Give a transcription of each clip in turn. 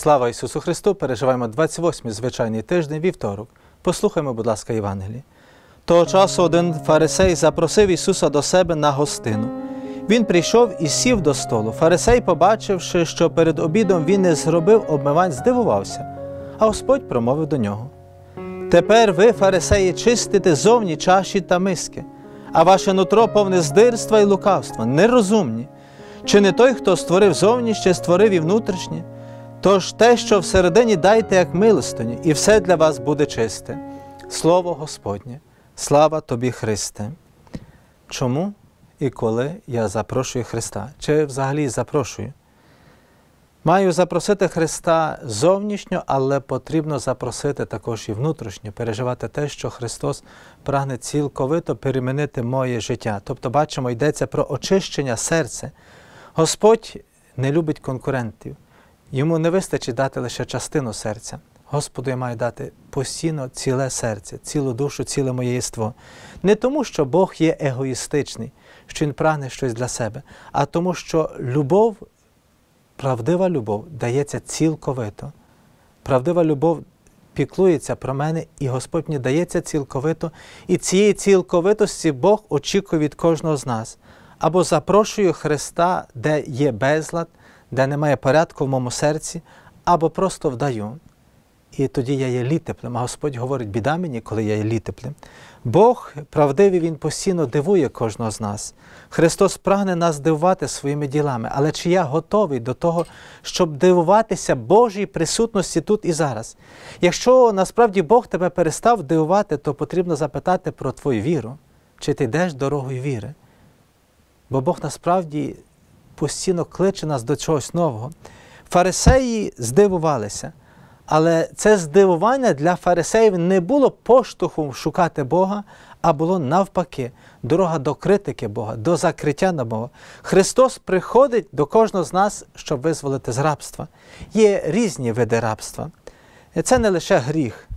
Слава Ісусу Христу! Переживаємо 28-й звичайний тиждень вівторок. Послухаймо, будь ласка, Євангеліє. Того часу один фарисей запросив Ісуса до себе на гостину. Він прийшов і сів до столу. Фарисей, побачивши, що перед обідом він не зробив обмивань, здивувався, а Господь промовив до нього. Тепер ви, фарисеї, чистите зовні чаші та миски, а ваше нутро повне здирства і лукавства, нерозумні. Чи не той, хто створив зовніще, створив і внутрішнє? Тож те, що всередині дайте, як милостині, і все для вас буде чисте. Слово Господнє, слава тобі, Христе. Чому і коли я запрошую Христа? Чи взагалі запрошую? Маю запросити Христа зовнішньо, але потрібно запросити також і внутрішньо, переживати те, що Христос прагне цілковито перемінити моє життя. Тобто, бачимо, йдеться про очищення серця. Господь не любить конкурентів. Йому не вистачить дати лише частину серця. Господу я маю дати постійно ціле серце, цілу душу, ціле моє єство. Не тому, що Бог є егоїстичний, що Він прагне щось для себе, а тому, що любов, правдива любов дається цілковито. Правдива любов піклується про мене, і Господь мені дається цілковито, і цієї цілковитості Бог очікує від кожного з нас. Або запрошую Христа, де є безлад де немає порядку в моєму серці, або просто вдаю. І тоді я є літеплем. А Господь говорить, біда мені, коли я є літеплем. Бог правдивий, Він постійно дивує кожного з нас. Христос прагне нас дивувати своїми ділами, але чи я готовий до того, щоб дивуватися Божій присутності тут і зараз? Якщо насправді Бог тебе перестав дивувати, то потрібно запитати про твою віру, чи ти йдеш дорогою віри. Бо Бог насправді постійно кличе нас до чогось нового. Фарисеї здивувалися, але це здивування для фарисеїв не було поштовхом шукати Бога, а було навпаки, дорога до критики Бога, до закриття на Бога. Христос приходить до кожного з нас, щоб визволити з рабства. Є різні види рабства. Це не лише гріх.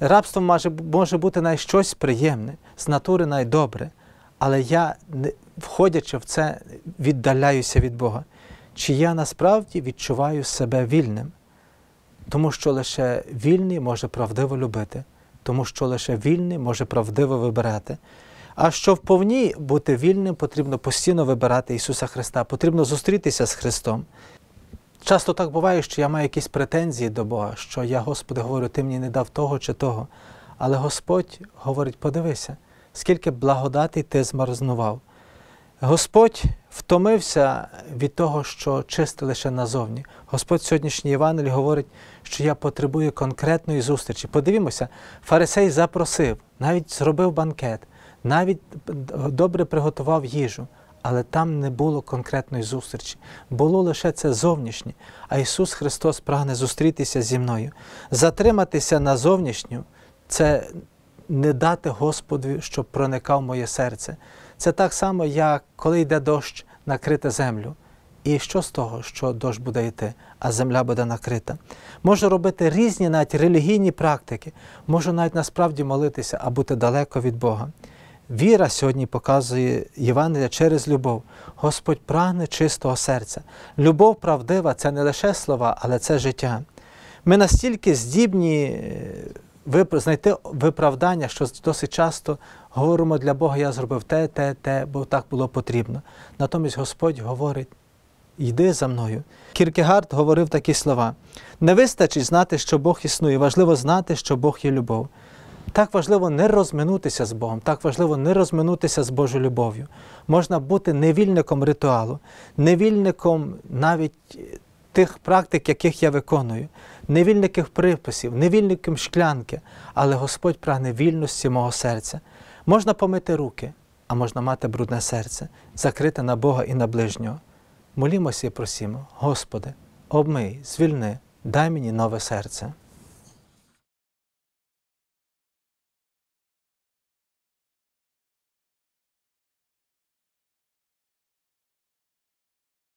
Рабство може бути найщось приємне, з натури найдобре але я, входячи в це, віддаляюся від Бога. Чи я насправді відчуваю себе вільним, тому що лише вільний може правдиво любити, тому що лише вільний може правдиво вибирати. А що вповні бути вільним, потрібно постійно вибирати Ісуса Христа, потрібно зустрітися з Христом. Часто так буває, що я маю якісь претензії до Бога, що я, Господи, говорю, Ти мені не дав того чи того. Але Господь говорить, подивися скільки благодаті ти змарзнував. Господь втомився від того, що чисте лише назовні. Господь сьогоднішній Євангелій говорить, що я потребую конкретної зустрічі. Подивімося, фарисей запросив, навіть зробив банкет, навіть добре приготував їжу, але там не було конкретної зустрічі. Було лише це зовнішнє. А Ісус Христос прагне зустрітися зі мною. Затриматися на зовнішню це не дати Господу, щоб проникав моє серце. Це так само, як коли йде дощ накрити землю. І що з того, що дощ буде йти, а земля буде накрита? Можу робити різні навіть релігійні практики, можу навіть насправді молитися, а бути далеко від Бога. Віра сьогодні показує Євангелія через любов. Господь прагне чистого серця. Любов правдива це не лише слова, але це життя. Ми настільки здібні знайти виправдання, що досить часто говоримо для Бога, я зробив те, те, те, бо так було потрібно. Натомість Господь говорить. Йди за мною. Кіркегард говорив такі слова: не вистачить знати, що Бог існує, важливо знати, що Бог є любов. Так важливо не розминутися з Богом, так важливо не розминутися з Божою любов'ю. Можна бути невільником ритуалу, невільником навіть тих практик, яких я виконую, невільників приписів, невільників шклянки, але Господь прагне вільності мого серця. Можна помити руки, а можна мати брудне серце, закрите на Бога і на ближнього. Молімося і просімо, Господи, обмий, звільни, дай мені нове серце.